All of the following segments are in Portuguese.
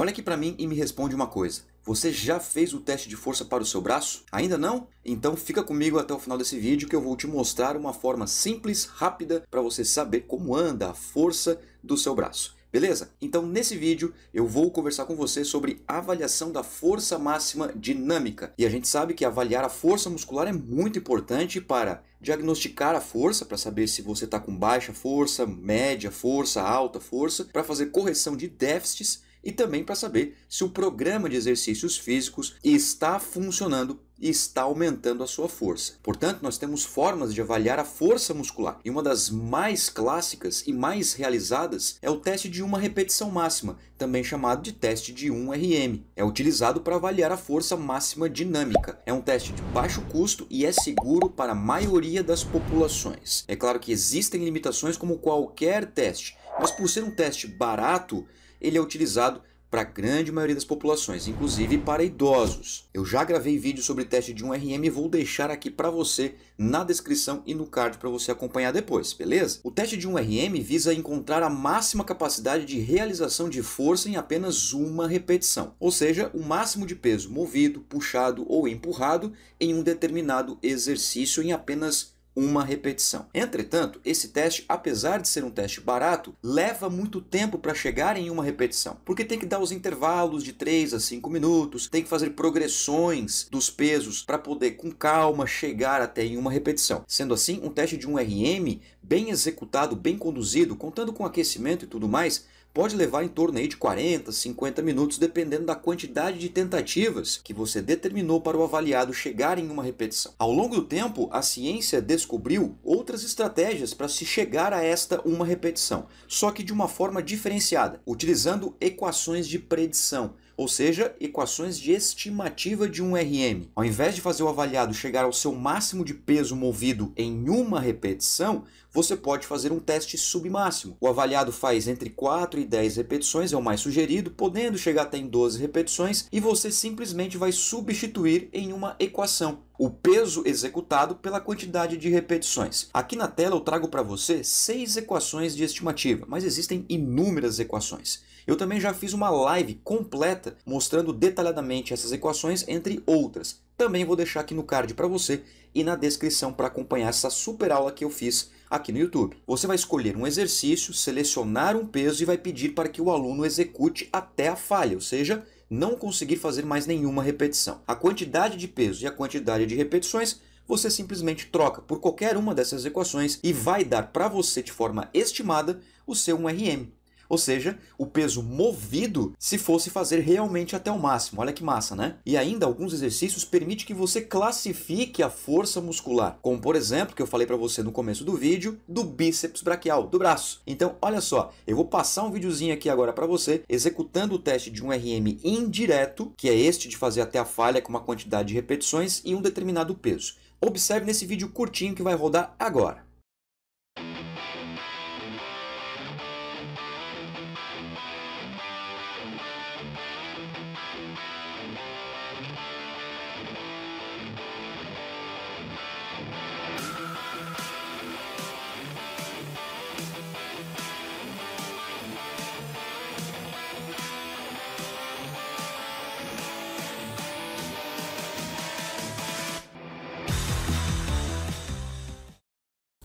Olha aqui para mim e me responde uma coisa. Você já fez o teste de força para o seu braço? Ainda não? Então fica comigo até o final desse vídeo que eu vou te mostrar uma forma simples, rápida, para você saber como anda a força do seu braço. Beleza? Então nesse vídeo eu vou conversar com você sobre avaliação da força máxima dinâmica. E a gente sabe que avaliar a força muscular é muito importante para diagnosticar a força, para saber se você está com baixa força, média força, alta força, para fazer correção de déficits e também para saber se o programa de exercícios físicos está funcionando e está aumentando a sua força. Portanto, nós temos formas de avaliar a força muscular e uma das mais clássicas e mais realizadas é o teste de uma repetição máxima, também chamado de teste de 1RM. É utilizado para avaliar a força máxima dinâmica. É um teste de baixo custo e é seguro para a maioria das populações. É claro que existem limitações como qualquer teste, mas por ser um teste barato, ele é utilizado para a grande maioria das populações, inclusive para idosos. Eu já gravei vídeo sobre teste de 1RM e vou deixar aqui para você na descrição e no card para você acompanhar depois, beleza? O teste de 1RM visa encontrar a máxima capacidade de realização de força em apenas uma repetição, ou seja, o máximo de peso movido, puxado ou empurrado em um determinado exercício em apenas uma repetição. Entretanto, esse teste, apesar de ser um teste barato, leva muito tempo para chegar em uma repetição, porque tem que dar os intervalos de 3 a 5 minutos, tem que fazer progressões dos pesos para poder com calma chegar até em uma repetição. Sendo assim, um teste de um RM bem executado, bem conduzido, contando com aquecimento e tudo mais, pode levar em torno aí de 40, 50 minutos, dependendo da quantidade de tentativas que você determinou para o avaliado chegar em uma repetição. Ao longo do tempo, a ciência descobriu outras estratégias para se chegar a esta uma repetição, só que de uma forma diferenciada, utilizando equações de predição ou seja, equações de estimativa de um RM. Ao invés de fazer o avaliado chegar ao seu máximo de peso movido em uma repetição, você pode fazer um teste submáximo. O avaliado faz entre 4 e 10 repetições, é o mais sugerido, podendo chegar até em 12 repetições, e você simplesmente vai substituir em uma equação o peso executado pela quantidade de repetições. Aqui na tela eu trago para você seis equações de estimativa, mas existem inúmeras equações. Eu também já fiz uma live completa mostrando detalhadamente essas equações, entre outras. Também vou deixar aqui no card para você e na descrição para acompanhar essa super aula que eu fiz aqui no YouTube. Você vai escolher um exercício, selecionar um peso e vai pedir para que o aluno execute até a falha, ou seja, não conseguir fazer mais nenhuma repetição. A quantidade de peso e a quantidade de repetições você simplesmente troca por qualquer uma dessas equações e vai dar para você de forma estimada o seu 1RM ou seja, o peso movido se fosse fazer realmente até o máximo. Olha que massa, né? E ainda alguns exercícios permitem que você classifique a força muscular, como por exemplo, que eu falei para você no começo do vídeo, do bíceps braquial, do braço. Então, olha só, eu vou passar um videozinho aqui agora para você executando o teste de um RM indireto, que é este de fazer até a falha com uma quantidade de repetições e um determinado peso. Observe nesse vídeo curtinho que vai rodar agora.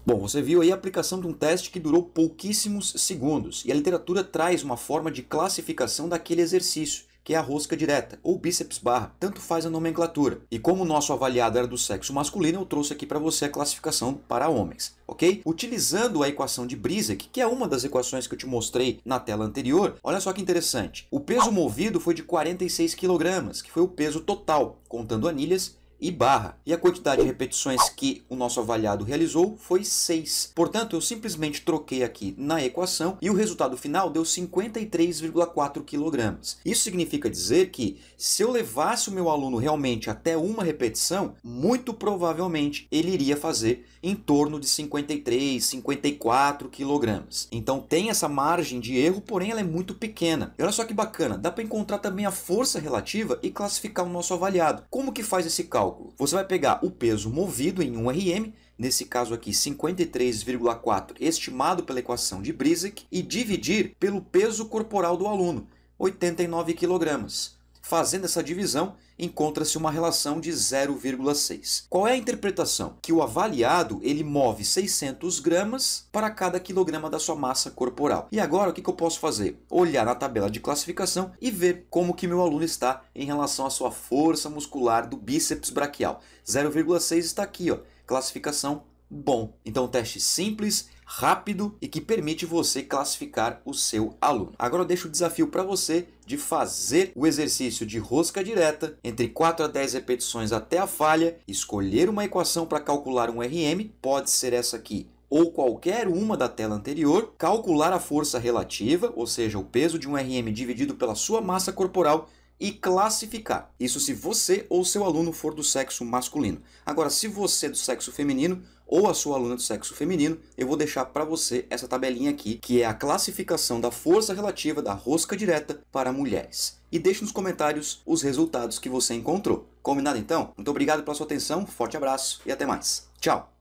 Bom, você viu aí a aplicação de um teste que durou pouquíssimos segundos, e a literatura traz uma forma de classificação daquele exercício, que é a rosca direta, ou bíceps barra, tanto faz a nomenclatura. E como o nosso avaliado era do sexo masculino, eu trouxe aqui para você a classificação para homens, ok? Utilizando a equação de Brizek, que é uma das equações que eu te mostrei na tela anterior, olha só que interessante. O peso movido foi de 46 kg, que foi o peso total, contando anilhas e barra. E a quantidade de repetições que o nosso avaliado realizou foi 6. Portanto, eu simplesmente troquei aqui na equação e o resultado final deu 53,4 kg. Isso significa dizer que se eu levasse o meu aluno realmente até uma repetição, muito provavelmente ele iria fazer em torno de 53, 54 kg. Então tem essa margem de erro, porém ela é muito pequena. E olha só que bacana, dá para encontrar também a força relativa e classificar o nosso avaliado. Como que faz esse cálculo? cálculo. Você vai pegar o peso movido em 1 RM, nesse caso aqui 53,4 estimado pela equação de Brisic, e dividir pelo peso corporal do aluno, 89 kg. Fazendo essa divisão, encontra-se uma relação de 0,6. Qual é a interpretação? Que o avaliado ele move 600 gramas para cada quilograma da sua massa corporal. E agora o que, que eu posso fazer? Olhar na tabela de classificação e ver como que meu aluno está em relação à sua força muscular do bíceps braquial. 0,6 está aqui, ó, classificação bom. Então, teste simples rápido e que permite você classificar o seu aluno. Agora eu deixo o desafio para você de fazer o exercício de rosca direta entre 4 a 10 repetições até a falha, escolher uma equação para calcular um RM, pode ser essa aqui ou qualquer uma da tela anterior, calcular a força relativa, ou seja, o peso de um RM dividido pela sua massa corporal e classificar. Isso se você ou seu aluno for do sexo masculino. Agora, se você é do sexo feminino, ou a sua aluna do sexo feminino, eu vou deixar para você essa tabelinha aqui, que é a classificação da força relativa da rosca direta para mulheres. E deixe nos comentários os resultados que você encontrou. Combinado então? Muito obrigado pela sua atenção, forte abraço e até mais. Tchau!